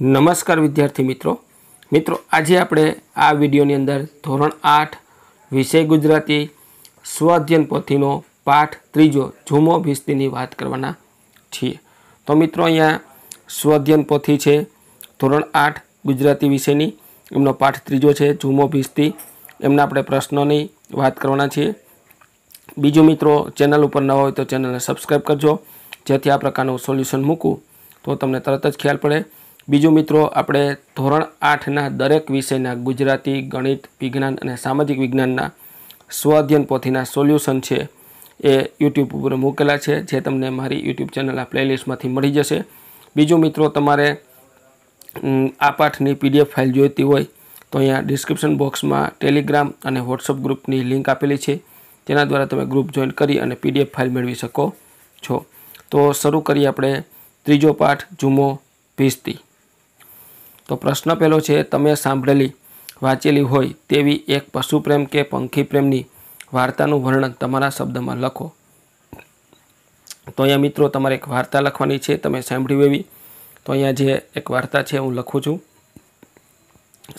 નમસ્કાર વિદ્યાર્થી મિત્રો મિત્રો આજે આપણે આ વિડીયોની અંદર ધોરણ આઠ વિષય ગુજરાતી સ્વાધ્યન પોથીનો પાઠ ત્રીજો ઝુમો ભિસ્તીની વાત કરવાના છીએ તો મિત્રો અહીંયા સ્વાધ્યન પોથી છે ધોરણ આઠ ગુજરાતી વિષયની એમનો પાઠ ત્રીજો છે ઝુમો ભિસ્તી એમના આપણે પ્રશ્નોની વાત કરવાના છીએ બીજું મિત્રો ચેનલ ઉપર નવા હોય તો ચેનલને સબસ્ક્રાઈબ કરજો જેથી આ પ્રકારનું સોલ્યુશન મૂકું તો તમને તરત જ ખ્યાલ પડે બીજું મિત્રો આપણે ધોરણ આઠના દરેક વિષયના ગુજરાતી ગણિત વિજ્ઞાન અને સામાજિક વિજ્ઞાનના સ્વાધ્યન પોથીના સોલ્યુશન છે એ યુટ્યુબ ઉપર મૂકેલા છે જે તમને મારી યુટ્યુબ ચેનલના પ્લેલિસ્ટમાંથી મળી જશે બીજું મિત્રો તમારે આ પાઠની પીડીએફ ફાઇલ જોઈતી હોય તો અહીંયા ડિસ્ક્રિપ્શન બોક્સમાં ટેલિગ્રામ અને વોટ્સઅપ ગ્રુપની લિંક આપેલી છે તેના દ્વારા તમે ગ્રુપ જોઈન કરી અને પીડીએફ ફાઇલ મેળવી શકો છો તો શરૂ કરીએ આપણે ત્રીજો પાઠ જુમો ભીસ્તી તો પ્રશ્ન પહેલો છે તમે સાંભળેલી વાંચેલી હોય તેવી એક પશુપ્રેમ કે પંખી પ્રેમની વાર્તાનું વર્ણન તમારા શબ્દમાં લખો તો અહીંયા મિત્રો તમારે એક વાર્તા લખવાની છે તમે સાંભળ્યું એવી તો અહીંયા જે એક વાર્તા છે હું લખું છું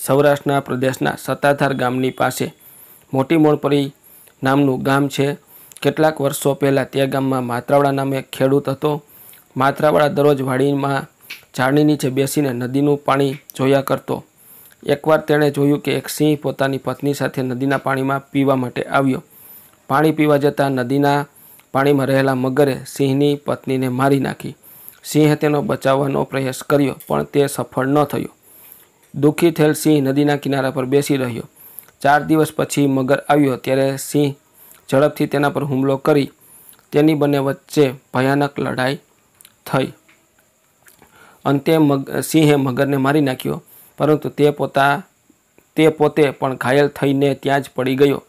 સૌરાષ્ટ્રના પ્રદેશના સત્તાધાર ગામની પાસે મોટી મોણપરી નામનું ગામ છે કેટલાક વર્ષો પહેલાં તે ગામમાં માત્રાવાડા નામે ખેડૂત હતો માત્રાવાડા દરરોજ વાડીમાં ઝાડની નીચે બેસીને નદીનું પાણી જોયા કરતો એકવાર તેણે જોયું કે એક સિંહ પોતાની પત્ની સાથે નદીના પાણીમાં પીવા માટે આવ્યો પાણી પીવા જતાં નદીના પાણીમાં રહેલા મગરે સિંહની પત્નીને મારી નાખી સિંહે તેનો બચાવવાનો પ્રયાસ કર્યો પણ તે સફળ ન થયો દુઃખી થયેલ સિંહ નદીના કિનારા પર બેસી રહ્યો ચાર દિવસ પછી મગર આવ્યો ત્યારે સિંહ ઝડપથી તેના પર હુમલો કરી તેની બંને વચ્ચે ભયાનક લડાઈ થઈ અંતે મગ સિંહે મગરને મારી નાખ્યો પરંતુ તે પોતા તે પોતે પણ ઘાયલ થઈને ત્યાં જ પડી ગયો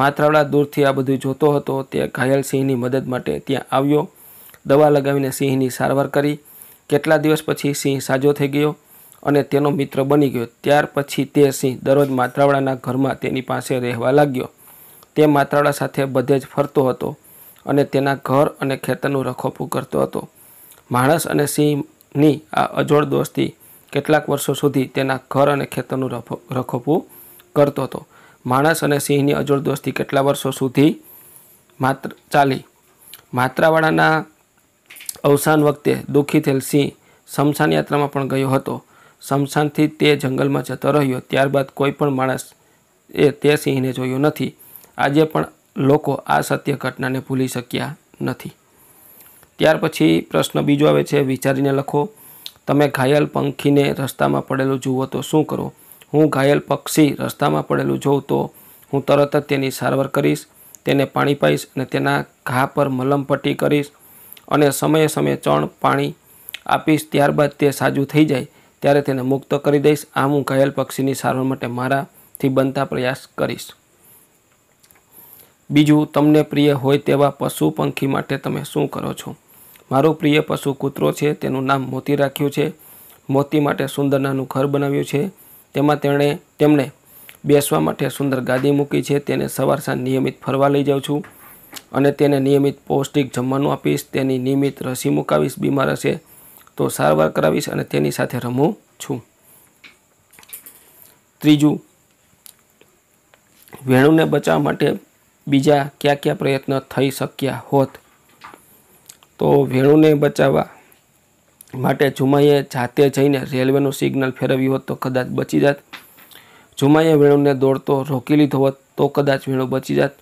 માથરાવડા દૂરથી આ બધું જોતો હતો તે ઘાયલ સિંહની મદદ માટે ત્યાં આવ્યો દવા લગાવીને સિંહની સારવાર કરી કેટલા દિવસ પછી સિંહ સાજો થઈ ગયો અને તેનો મિત્ર બની ગયો ત્યાર પછી તે સિંહ દરરોજ માત્રાવાડાના ઘરમાં તેની પાસે રહેવા લાગ્યો તે માત્રાવાડા સાથે બધે જ ફરતો હતો અને તેના ઘર અને ખેતરનું રખોપું કરતો હતો માણસ અને સિંહ ની આ અજોડ દોસ્તી કેટલાક વર્ષો સુધી તેના ઘર અને ખેતરનું રખોપું કરતો હતો માણસ અને સિંહની અજોડ દોસ્તી કેટલા વર્ષો સુધી માત્ર ચાલી માત્રાવાળાના અવસાન વખતે દુઃખી થયેલ સિંહ શમશાન યાત્રામાં પણ ગયો હતો શમશાનથી તે જંગલમાં જતો રહ્યો ત્યારબાદ કોઈ પણ માણસ એ તે સિંહને જોયું નથી આજે પણ લોકો આ સત્ય ઘટનાને ભૂલી શક્યા નથી ત્યાર પછી પ્રશ્ન બીજો આવે છે વિચારીને લખો તમે ઘાયલ પંખીને રસ્તામાં પડેલું જુઓ તો શું કરો હું ઘાયલ પક્ષી રસ્તામાં પડેલું જોઉં તો હું તરત જ તેની સારવાર કરીશ તેને પાણી પાઈશ અને તેના ઘા પર મલમપટ્ટી કરીશ અને સમયે સમયે ચણ પાણી આપીશ ત્યારબાદ તે સાજું થઈ જાય ત્યારે તેને મુક્ત કરી દઈશ આમ હું ઘાયલ પક્ષીની સારવાર માટે મારાથી બનતા પ્રયાસ કરીશ બીજું તમને પ્રિય હોય તેવા પશુ પંખી માટે તમે શું કરો છો મારું પ્રિય પશુ કૂતરો છે તેનું નામ મોતી રાખ્યું છે મોતી માટે સુંદર નાનું ઘર બનાવ્યું છે તેમાં તેણે તેમણે બેસવા માટે સુંદર ગાદી મૂકી છે તેને સવાર સાંજ નિયમિત ફરવા લઈ જાઉં છું અને તેને નિયમિત પૌષ્ટિક જમવાનું આપીશ તેની નિયમિત રસી મુકાવીશ બીમાર હશે તો સારવાર કરાવીશ અને તેની સાથે રમું છું ત્રીજું વેણુને બચાવવા માટે બીજા કયા કયા પ્રયત્ન થઈ શક્યા હોત તો વેણુને બચાવવા માટે જુમાઈએ જાતે જઈને રેલવેનું સિગ્નલ ફેરવ્યું હોત તો કદાચ બચી જાત જુમાઈએ વેણુને દોડતો રોકી લીધો હોત તો કદાચ વેણુ બચી જાત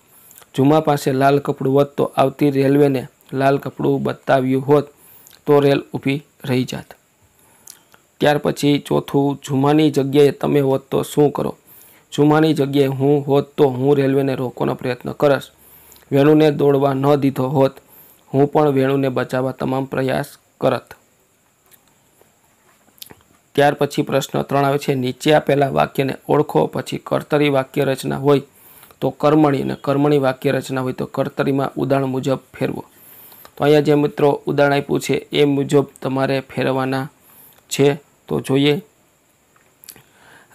જુમા પાસે લાલ કપડું હોત તો આવતી રેલવેને લાલ કપડું બતાવ્યું હોત તો રેલ ઊભી રહી જાત ત્યાર પછી ચોથું જુમાની જગ્યાએ તમે હોત તો શું કરો જુમાની જગ્યાએ હું હોત તો હું રેલવેને રોકવાનો પ્રયત્ન કરીશ વેણુને દોડવા ન દીધો હોત હું પણ વેણુને બચાવવા તમામ પ્રયાસ કરત ત્યાર પછી પ્રશ્ન ત્રણ આવે છે નીચે આપેલા વાક્યને ઓળખો પછી કર્તરી વાક્ય રચના હોય તો કર્મણી અને કર્મણી વાક્ય રચના હોય તો કર્તરીમાં ઉદાહરણ મુજબ ફેરવો તો અહીંયા જે મિત્રો ઉદાહરણ આપ્યું છે એ મુજબ તમારે ફેરવાના છે તો જોઈએ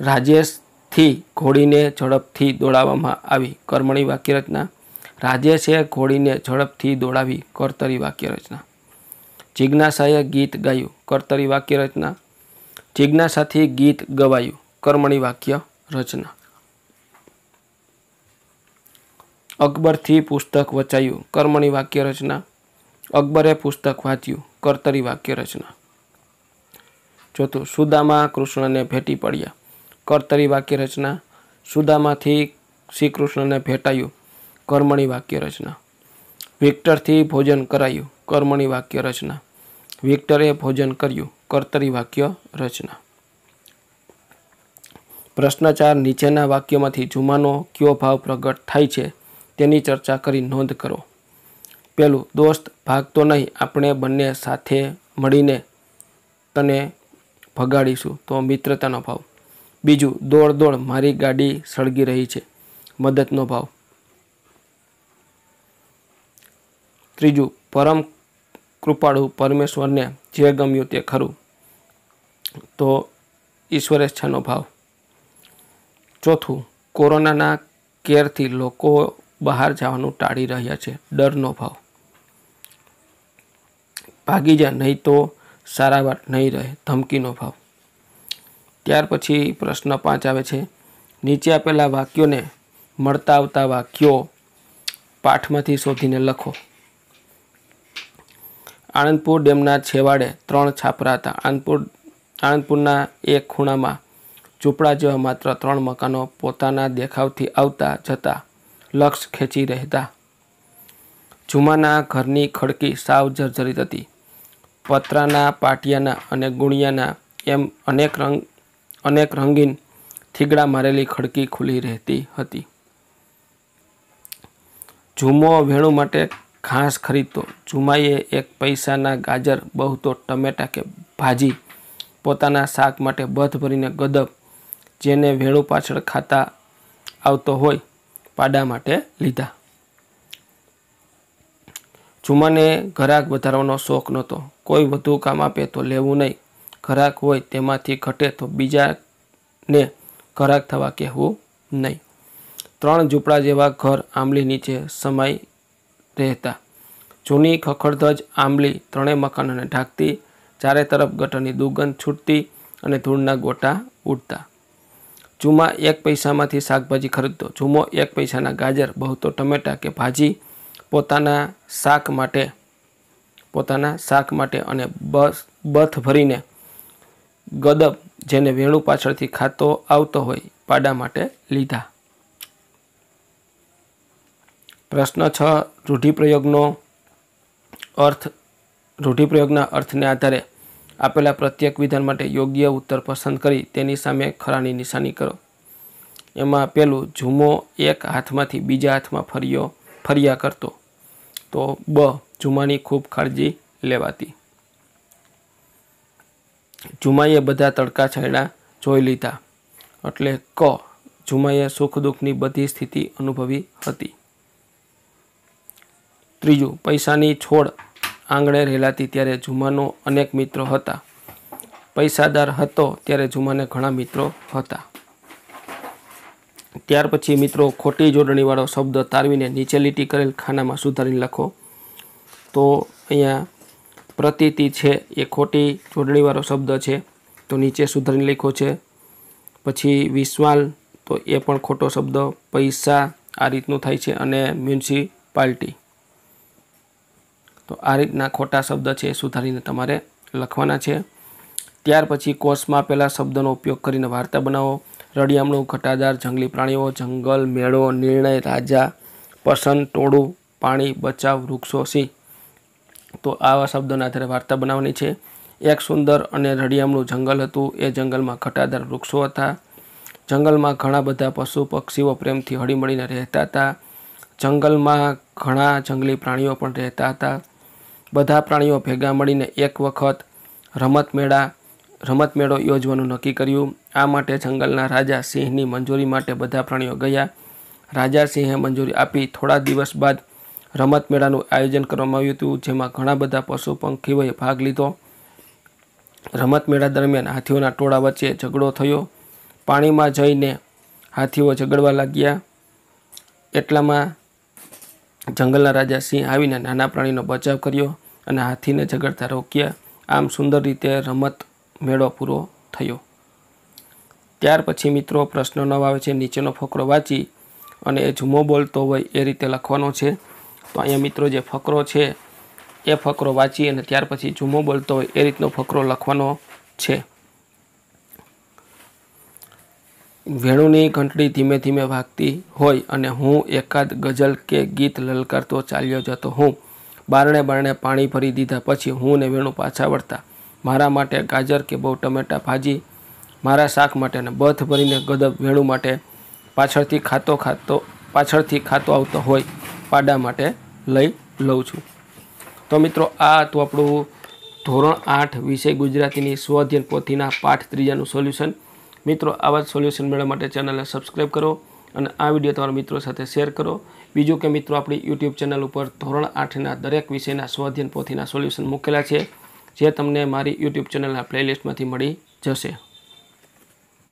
રાજેશથી ઘોડીને ઝડપથી દોડાવવામાં આવી કર્મણી વાક્ય રચના રાજેશે ઘોડીને ઝડપથી દોડાવી કર્તરી વાક્ય રચના જિજ્ઞાસાએ ગીત ગાયું કર્તરી વાક્ય રચના જિજ્ઞાસાથી ગીત ગવાયું કર્મણી વાક્ય રચના અકબરથી પુસ્તક વચાયું કર્મણી વાક્ય રચના અકબરે પુસ્તક વાંચ્યું કર્તરી વાક્ય રચના ચોથું સુદામા કૃષ્ણને ભેટી પડ્યા કર્તરી વાક્ય રચના સુદામાથી શ્રી કૃષ્ણને ભેટાયું કર્મણી વાક્ય રચના વિક્ટરથી ભોજન કરાયું કર્મણી વાક્ય રચના વિક્ટરે ભોજન કર્યું કર્તરી વાક્ય રચના પ્રશ્ન નીચેના વાક્યમાંથી જુમાનો કયો ભાવ પ્રગટ થાય છે તેની ચર્ચા કરી નોંધ કરો પહેલું દોસ્ત ભાગતો નહીં આપણે બંને સાથે મળીને તને ભગાડીશું તો મિત્રતાનો ભાવ બીજું દોડ દોડ મારી ગાડી સળગી રહી છે મદદનો ભાવ ત્રીજું પરમ કૃપાળુ પરમેશ્વરને જે ગમ્યું તે ખરું તો ઈશ્વરેચ્છાનો ભાવ ચોથું કોરોનાના કેરથી લોકો બહાર જવાનું ટાળી રહ્યા છે ડરનો ભાવ ભાગી જા નહીં તો સારા વાત નહીં રહે ધમકીનો ભાવ ત્યાર પછી પ્રશ્ન પાંચ આવે છે નીચે આપેલા વાક્યોને મળતા આવતા વાક્યો પાઠમાંથી શોધીને લખો આણંદપુર ડેમના છેવાડે ત્રણ છાપરા હતા આણંદપુર આણંદપુરના એક ખૂણામાં ચૂપડા જેવા માત્ર ત્રણ મકાનો પોતાના દેખાવથી આવતા જતા લક્ષ ખેંચી રહેતા જુમાના ઘરની ખડકી સાવ જર્જરિત હતી પતરાના પાટિયાના અને ગુણિયાના એમ અનેક રંગ અનેક રંગીન થીગડા મારેલી ખડકી ખુલી રહેતી હતી ઝૂમો વેણું માટે ઘાસ ખરીદતો જુમાઈએ એક પૈસાના ગાજર બહુ તો ટમેટા કે ભાજી પોતાના શાક માટે બધ ભરીને ગદબ જેને વેણું પાછળ ખાતા આવતો હોય પાડા માટે લીધા જુમાને ઘરાક વધારવાનો શોખ નહોતો કોઈ વધુ કામ આપે તો લેવું નહીં ઘરાક હોય તેમાંથી ઘટે તો બીજાને ઘરાક થવા કહેવું નહીં ત્રણ ઝૂંપડા જેવા ઘર આંબલી નીચે સમાઈ રહેતા જૂની ખખડધજ આંબલી ત્રણેય મકાનોને ઢાંકતી ચારે તરફ ગટરની દુર્ગંધ છૂટતી અને ધૂળના ગોટા ઉડતા ચૂમા એક પૈસામાંથી શાકભાજી ખરીદતો ચૂમો એક પૈસાના ગાજર બહુ તો ટમેટાં કે ભાજી પોતાના શાક માટે પોતાના શાક માટે અને બસ બથ ભરીને ગદબ જેને વેણું પાછળથી ખાતો આવતો હોય પાડા માટે લીધા પ્રશ્ન છ રૂઢિપ્રયોગનો અર્થ રૂઢિપ્રયોગના અર્થને આધારે આપેલા પ્રત્યેક વિધાન માટે યોગ્ય ઉત્તર પસંદ કરી તેની સામે ખરાની નિશાની કરો એમાં પહેલું ઝૂમો એક હાથમાંથી બીજા હાથમાં ફર્યો ફર્યા કરતો તો બ જુમાની ખૂબ કાળજી લેવાતી જુમાઈએ બધા તડકા છેડા જોઈ લીધા એટલે ક જુમાઈએ સુખ દુઃખની બધી સ્થિતિ અનુભવી હતી ત્રીજું પૈસાની છોડ આંગણે રહેલાતી ત્યારે જુમાનો અનેક મિત્રો હતા પૈસાદાર હતો ત્યારે જુમાને ઘણા મિત્રો હતા ત્યાર પછી મિત્રો ખોટી જોડણીવાળો શબ્દ તારવીને નીચે લીટી કરેલ ખાનામાં સુધારીને લખો તો અહીંયા પ્રતીતિ છે એ ખોટી જોડણીવાળો શબ્દ છે તો નીચે સુધારીને લખો છે પછી વિશ્વાલ તો એ પણ ખોટો શબ્દ પૈસા આ રીતનું થાય છે અને મ્યુનિસિપાલિટી તો આ રીતના ખોટા શબ્દ છે એ સુધારીને તમારે લખવાના છે ત્યાર પછી કોષમાં પહેલાં શબ્દનો ઉપયોગ કરીને વાર્તા બનાવો રડિયામણું ઘટાદાર જંગલી પ્રાણીઓ જંગલ મેળો નિર્ણય રાજા પસંદ ટોળું પાણી બચાવ વૃક્ષો સિંહ તો આવા શબ્દોના આધારે વાર્તા બનાવવાની છે એક સુંદર અને રડિયામણું જંગલ હતું એ જંગલમાં ઘટાદાર વૃક્ષો હતા જંગલમાં ઘણા બધા પશુ પક્ષીઓ પ્રેમથી હળીમળીને રહેતા હતા જંગલમાં ઘણા જંગલી પ્રાણીઓ પણ રહેતા હતા બધા પ્રાણીઓ ભેગા મળીને એક વખત રમત મેળા રમત યોજવાનું નક્કી કર્યું આ માટે જંગલના રાજા સિંહની મંજૂરી માટે બધા પ્રાણીઓ ગયા રાજા સિંહે મંજૂરી આપી થોડા દિવસ બાદ રમત મેળાનું આયોજન કરવામાં આવ્યું હતું જેમાં ઘણા બધા પશુ પંખીઓએ ભાગ લીધો રમતમેળા દરમિયાન હાથીઓના ટોળા વચ્ચે ઝઘડો થયો પાણીમાં જઈને હાથીઓ ઝઘડવા લાગ્યા એટલામાં જંગલના રાજા સિંહ આવીને નાના પ્રાણીનો બચાવ કર્યો અને હાથીને ઝઘડતા રોક્યા આમ સુંદર રીતે રમત મેળો પૂરો થયો ત્યાર પછી મિત્રો પ્રશ્ન નવ આવે છે નીચેનો ફકરો વાંચી અને એ જુમો બોલતો હોય એ રીતે લખવાનો છે તો અહીંયા મિત્રો જે ફકરો છે એ ફકરો વાંચી અને ત્યાર પછી જુમો બોલતો હોય એ રીતનો ફકરો લખવાનો છે વેણુની ઘંટડી ધીમે ધીમે વાગતી હોય અને હું એકાદ ગઝલ કે ગીત લલકારતો ચાલ્યો જતો હું બારણે બારણે પાણી ભરી દીધા પછી હું ને વેણુ પાછા વળતા મારા માટે ગાજર કે બહુ ટમેટા ભાજી મારા શાક માટે અને બથ ભરીને ગદબ વેણુ માટે પાછળથી ખાતો ખાતો પાછળથી ખાતો આવતો હોય પાડા માટે લઈ લઉં છું તો મિત્રો આ હતું આપણું ધોરણ આઠ વિષય ગુજરાતીની સ્વધ્યન પોથીના પાઠ ત્રીજાનું સોલ્યુશન મિત્રો આવા જ સોલ્યુશન મેળવવા માટે ચેનલને સબસ્ક્રાઈબ કરો અને આ વિડીયો તમારા મિત્રો સાથે શેર કરો બીજું કે મિત્રો આપણી યુટ્યુબ ચેનલ ઉપર ધોરણ આઠના દરેક વિષયના સ્વાધ્યન પોથીના સોલ્યુશન મૂકેલા છે જે તમને મારી યુટ્યુબ ચેનલના પ્લેલિસ્ટમાંથી મળી જશે